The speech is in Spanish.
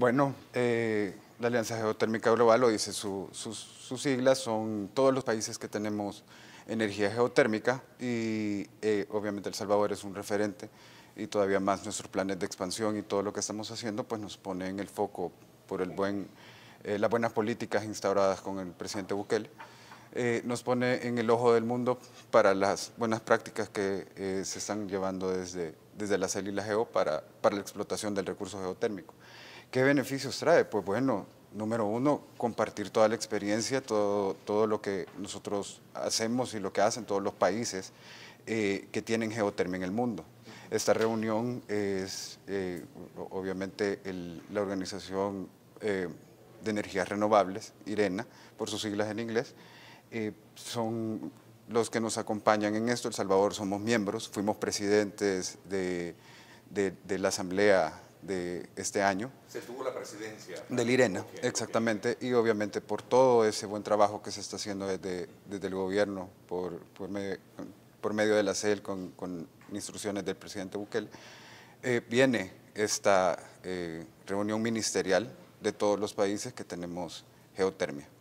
Bueno, eh, la Alianza Geotérmica Global, lo dice su, sus, siglas, son todos los países que tenemos energía geotérmica y eh, obviamente El Salvador es un referente y todavía más nuestros planes de expansión y todo lo que estamos haciendo pues nos pone en el foco por el buen, eh, las buenas políticas instauradas con el presidente Bukele. nos pone en el ojo del mundo para las buenas prácticas que se están llevando desde, la CEL y la GEO para la explotación del recurso geotérmico. ¿Qué beneficios trae? Pues bueno, número uno, compartir toda la experiencia, todo, todo lo que nosotros hacemos y lo que hacen todos los países eh, que tienen geotermia en el mundo. Esta reunión es, eh, obviamente, la organización eh, de energías renovables, IRENA, por sus siglas en inglés, son los que nos acompañan en esto. El Salvador somos miembros, fuimos presidentes de la Asamblea de este año. Se tuvo la presidencia. Del IRENA, exactamente, y obviamente por todo ese buen trabajo que se está haciendo desde, desde el gobierno, por, por, medio, de la CEL, con, instrucciones del presidente Bukel, eh, viene esta eh, reunión ministerial de todos los países que tenemos geotermia.